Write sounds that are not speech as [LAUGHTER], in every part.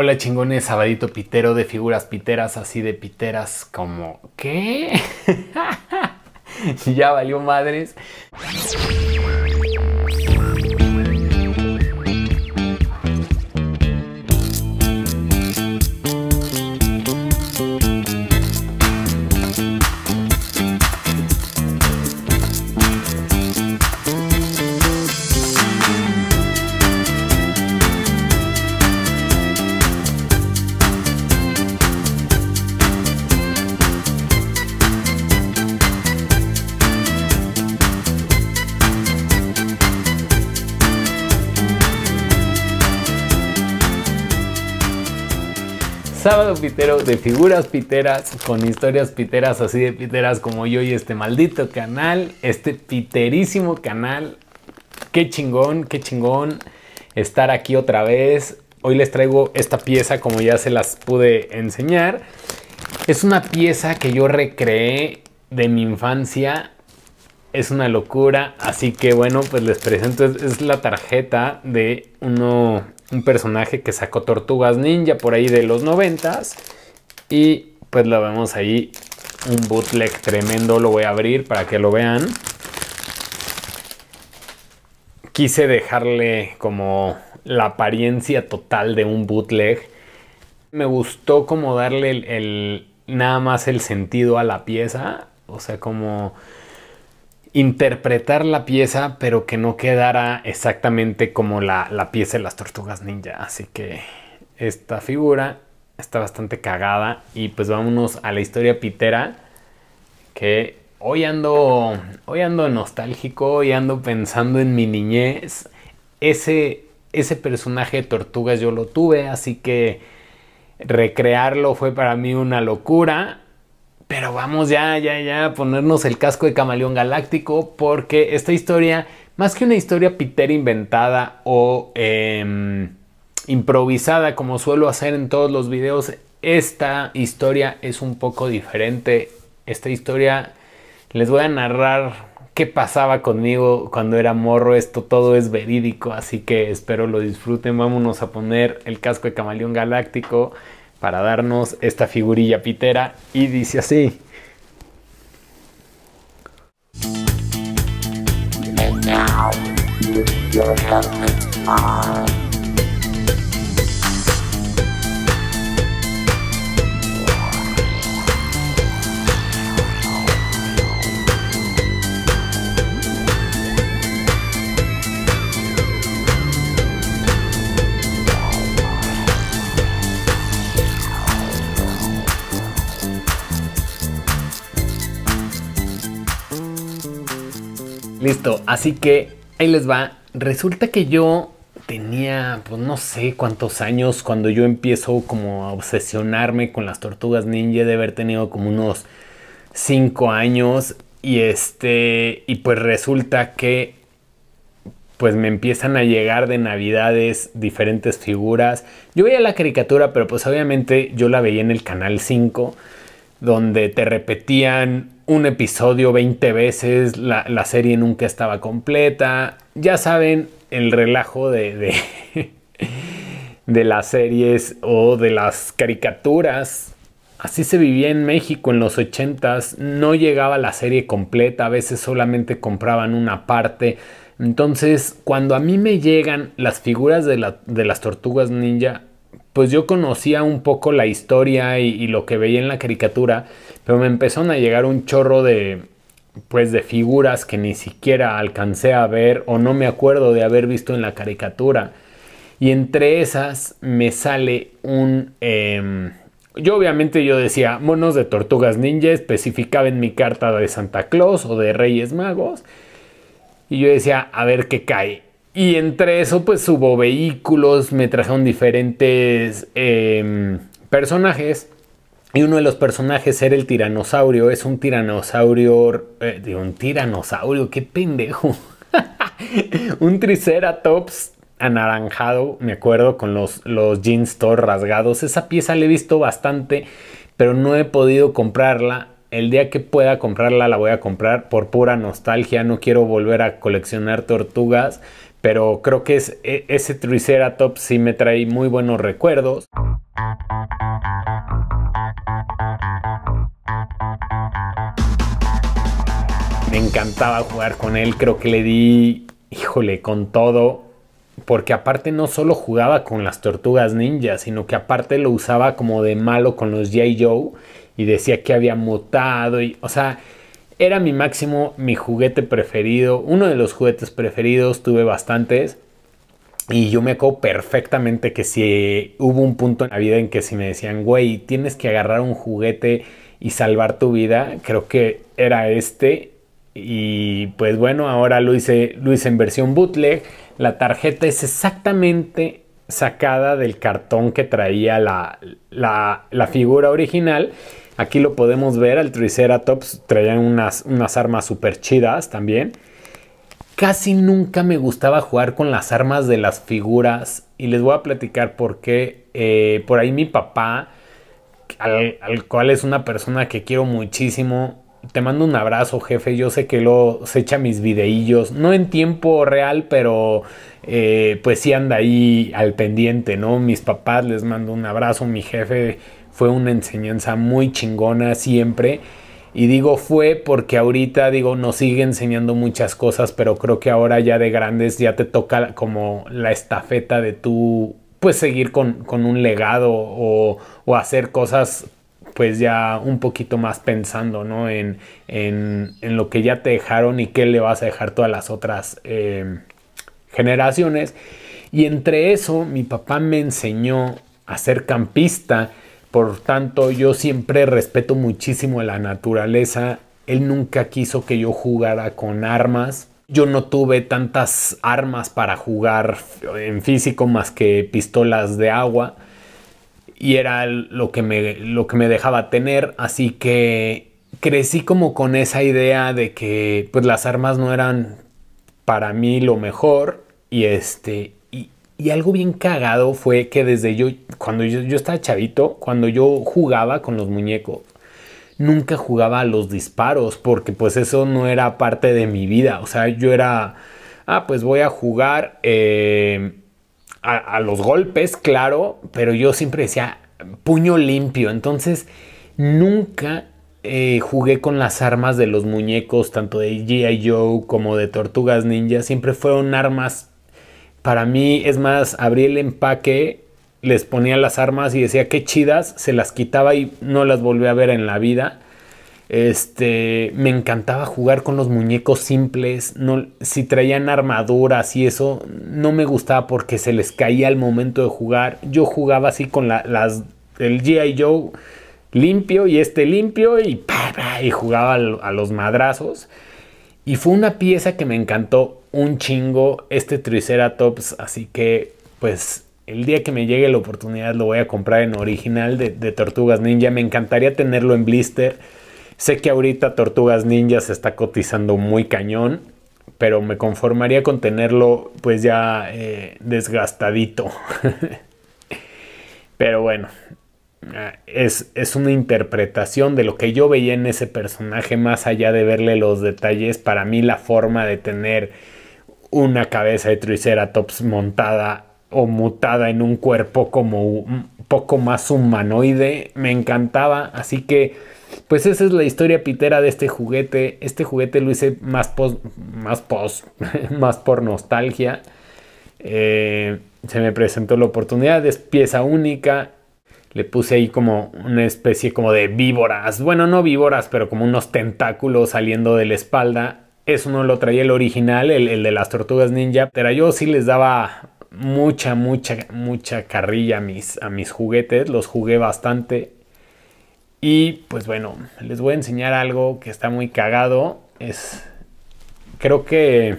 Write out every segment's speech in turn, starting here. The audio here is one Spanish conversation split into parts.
Hola chingones, sabadito pitero de figuras piteras, así de piteras como... ¿Qué? [LAUGHS] ya valió madres. Sábado Pitero de figuras piteras con historias piteras así de piteras como yo y este maldito canal, este piterísimo canal. Qué chingón, qué chingón estar aquí otra vez. Hoy les traigo esta pieza como ya se las pude enseñar. Es una pieza que yo recreé de mi infancia. Es una locura, así que bueno, pues les presento, es, la tarjeta de uno un personaje que sacó Tortugas Ninja por ahí de los noventas. Y pues lo vemos ahí, un bootleg tremendo, lo voy a abrir para que lo vean. Quise dejarle como la apariencia total de un bootleg. Me gustó como darle el, nada más el sentido a la pieza. O sea, como interpretar la pieza, pero que no quedara exactamente como la, pieza de las tortugas ninja. Así que esta figura está bastante cagada. Y pues vámonos a la historia pitera. Que hoy ando. Hoy ando nostálgico. Hoy ando pensando en mi niñez. Ese. Ese personaje de tortugas yo lo tuve. Así que. Recrearlo fue para mí una locura. Pero vamos ya, ya, ya a ponernos el casco de camaleón galáctico porque esta historia, más que una historia pitera inventada o em, improvisada como suelo hacer en todos los videos, esta historia es un poco diferente. Esta historia les voy a narrar qué pasaba conmigo cuando era morro. Esto todo es verídico, así que espero lo disfruten. Vámonos a poner el casco de camaleón galáctico para darnos esta figurilla pitera y dice así. Listo, así que ahí les va. Resulta que yo tenía, pues no sé cuántos años cuando yo empiezo como a obsesionarme con las tortugas ninja, de haber tenido como unos 5 años. Y este, y pues resulta que pues me empiezan a llegar de navidades diferentes figuras. Yo veía la caricatura, pero pues obviamente yo la veía en el canal 5, donde te repetían un episodio 20 veces, la, serie nunca estaba completa. Ya saben el relajo de, [LAUGHS] de, las series o de las caricaturas Así se vivía en México en los 80s, no llegaba la serie completa, a veces solamente compraban una parte. Entonces, cuando a mí me llegan las figuras de, de las tortugas ninja, pues yo conocía un poco la historia y, lo que veía en la caricatura, pero me empezaron a llegar un chorro de pues de figuras que ni siquiera alcancé a ver o no me acuerdo de haber visto en la caricatura. Y entre esas me sale un... Em, yo obviamente yo decía monos de tortugas ninja, especificaba en mi carta de Santa Claus o de Reyes Magos. Y yo decía, a ver qué cae. Y entre eso, pues hubo vehículos, me trajeron diferentes em, personajes. Y uno de los personajes era el tiranosaurio. Es un tiranosaurio. Eh, un tiranosaurio, qué pendejo. [LAUGHS] un triceratops anaranjado, me acuerdo, con los, los jeans todos rasgados. Esa pieza la he visto bastante, pero no he podido comprarla. El día que pueda comprarla, la voy a comprar por pura nostalgia. No quiero volver a coleccionar tortugas pero creo que e, ese Triceratops sí me trae muy buenos recuerdos. Me encantaba jugar con él, creo que le di, híjole, con todo, porque aparte no solo jugaba con las tortugas ninja, sino que aparte lo usaba como de malo con los J. Joe y decía que había mutado y, o sea, era mi máximo, mi juguete preferido, uno de los juguetes preferidos, tuve bastantes. Y yo me acuerdo perfectamente que si hubo un punto en la vida en que si me decían, güey, tienes que agarrar un juguete y salvar tu vida, creo que era este. Y pues bueno, ahora lo hice, en versión bootleg. La tarjeta es exactamente sacada del cartón que traía la, la figura original. Aquí lo podemos ver, el Triceratops traía unas, armas súper chidas también. Casi nunca me gustaba jugar con las armas de las figuras y les voy a platicar por qué. Eh, por ahí mi papá, al, cual es una persona que quiero muchísimo, te mando un abrazo, jefe. Yo sé que lo se echa mis videillos, no en tiempo real, pero eh, pues sí anda ahí al pendiente, ¿no? Mis papás les mando un abrazo, mi jefe fue una enseñanza muy chingona siempre. Y digo fue porque ahorita, digo, nos sigue enseñando muchas cosas, pero creo que ahora ya de grandes ya te toca como la estafeta de tú, pues seguir con, un legado o, hacer cosas pues ya un poquito más pensando, ¿no? En, lo que ya te dejaron y qué le vas a dejar todas las otras eh, generaciones. Y entre eso, mi papá me enseñó a ser campista por tanto, yo siempre respeto muchísimo la naturaleza. Él nunca quiso que yo jugara con armas. Yo no tuve tantas armas para jugar en físico más que pistolas de agua. Y era lo que me, lo que me dejaba tener. Así que crecí como con esa idea de que pues, las armas no eran para mí lo mejor. Y este, y algo bien cagado fue que desde yo, cuando yo, estaba chavito, cuando yo jugaba con los muñecos, nunca jugaba a los disparos porque pues eso no era parte de mi vida. O sea, yo era, ah, pues voy a jugar eh, a, los golpes, claro, pero yo siempre decía puño limpio. Entonces, nunca eh, jugué con las armas de los muñecos, tanto de GI Joe como de Tortugas Ninja. Siempre fueron armas para mí es más, abrí el empaque, les ponía las armas y decía qué chidas, se las quitaba y no las volví a ver en la vida. Este, me encantaba jugar con los muñecos simples, no, si traían armaduras y eso, no me gustaba porque se les caía al momento de jugar. Yo jugaba así con las, el GI Joe limpio y este limpio y, y jugaba a los madrazos. Y fue una pieza que me encantó un chingo este Triceratops, así que pues el día que me llegue la oportunidad lo voy a comprar en original de, Tortugas Ninja. Me encantaría tenerlo en blister. Sé que ahorita Tortugas Ninja se está cotizando muy cañón, pero me conformaría con tenerlo pues ya eh, desgastadito. [LAUGHS] pero bueno, eh, es, es, una interpretación de lo que yo veía en ese personaje, más allá de verle los detalles, para mí la forma de tener una cabeza de Triceratops montada o mutada en un cuerpo como un poco más humanoide. Me encantaba. Así que, pues esa es la historia pitera de este juguete. Este juguete lo hice más más [LAUGHS] más por nostalgia. Eh, se me presentó la oportunidad, es pieza única. Le puse ahí como una especie como de víboras. Bueno, no víboras, pero como unos tentáculos saliendo de la espalda eso no lo traía el original, el, de las tortugas ninja. Pero yo sí les daba mucha, mucha, mucha carrilla a mis, a mis juguetes. Los jugué bastante. Y pues bueno, les voy a enseñar algo que está muy cagado. Es. Creo que.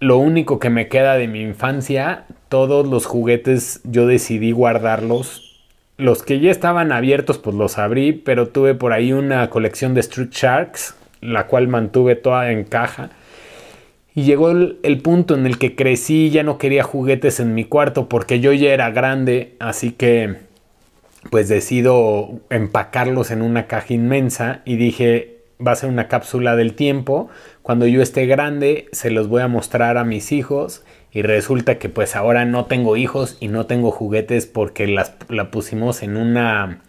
Lo único que me queda de mi infancia, todos los juguetes yo decidí guardarlos. Los que ya estaban abiertos, pues los abrí, pero tuve por ahí una colección de Street Sharks la cual mantuve toda en caja. Y llegó el, punto en el que crecí, ya no quería juguetes en mi cuarto porque yo ya era grande, así que pues decido empacarlos en una caja inmensa y dije, va a ser una cápsula del tiempo, cuando yo esté grande se los voy a mostrar a mis hijos y resulta que pues ahora no tengo hijos y no tengo juguetes porque las, la pusimos en una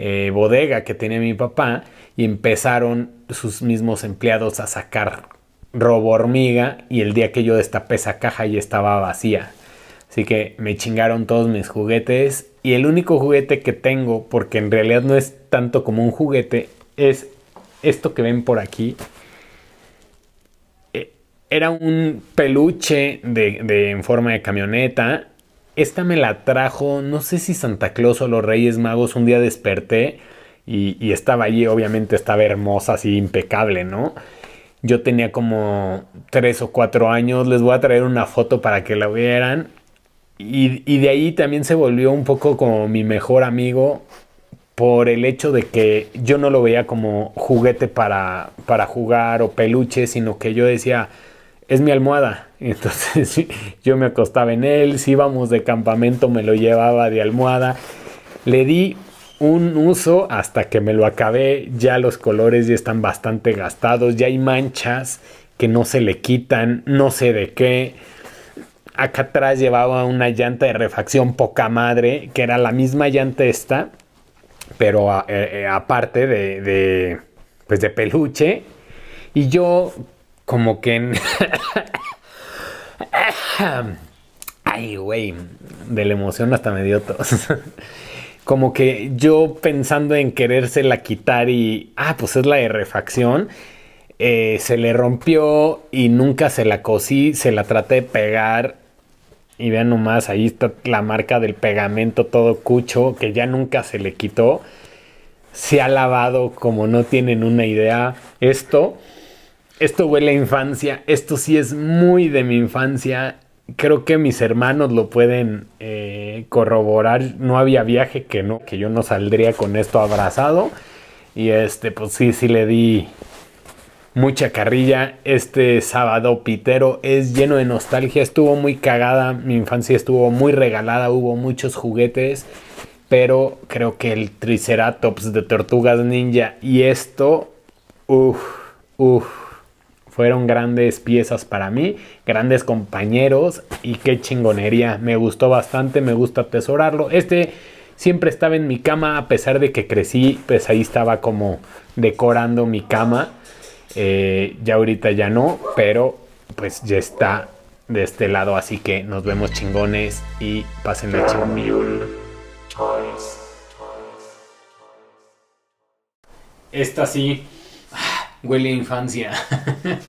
eh, bodega que tenía mi papá y empezaron sus mismos empleados a sacar robo hormiga y el día que yo destapé esa caja ya estaba vacía. Así que me chingaron todos mis juguetes y el único juguete que tengo, porque en realidad no es tanto como un juguete, es esto que ven por aquí. Eh, era un peluche de, en forma de camioneta esta me la trajo, no sé si Santa Claus o los Reyes Magos, un día desperté y, estaba allí, obviamente estaba hermosa, así impecable, ¿no? Yo tenía como tres o cuatro años, les voy a traer una foto para que la vieran. Y, de ahí también se volvió un poco como mi mejor amigo, por el hecho de que yo no lo veía como juguete para, para jugar o peluche, sino que yo decía, es mi almohada. [LAUGHS] Entonces yo me acostaba en él, si íbamos de campamento me lo llevaba de almohada. Le di un uso hasta que me lo acabé, ya los colores ya están bastante gastados, ya hay manchas que no se le quitan, no sé de qué. Acá atrás llevaba una llanta de refacción poca madre, que era la misma llanta esta, pero eh, eh, aparte de, pues de peluche. Y yo como que [COUGHS] Ay, güey, de la emoción hasta me tos. [LAUGHS] como que yo pensando en querérsela quitar y, ah, pues es la refacción, eh, se le rompió y nunca se la cosí, se la traté de pegar y vean nomás, ahí está la marca del pegamento todo cucho que ya nunca se le quitó. Se ha lavado como no tienen una idea esto esto huele a infancia, esto sí es muy de mi infancia. Creo que mis hermanos lo pueden eh, corroborar. No había viaje que no, que yo no saldría con esto abrazado. Y este, pues sí, sí le di mucha carrilla. Este sábado pitero es lleno de nostalgia. Estuvo muy cagada. Mi infancia estuvo muy regalada. Hubo muchos juguetes. Pero creo que el Triceratops de Tortugas Ninja y esto. Uff, uff fueron grandes piezas para mí, grandes compañeros y qué chingonería. Me gustó bastante, me gusta atesorarlo. Este siempre estaba en mi cama, a pesar de que crecí, pues ahí estaba como decorando mi cama. Eh, ya ahorita ya no, pero pues ya está de este lado. Así que nos vemos chingones y pasen la chingón. Esta sí ah, huele a infancia. [LAUGHS]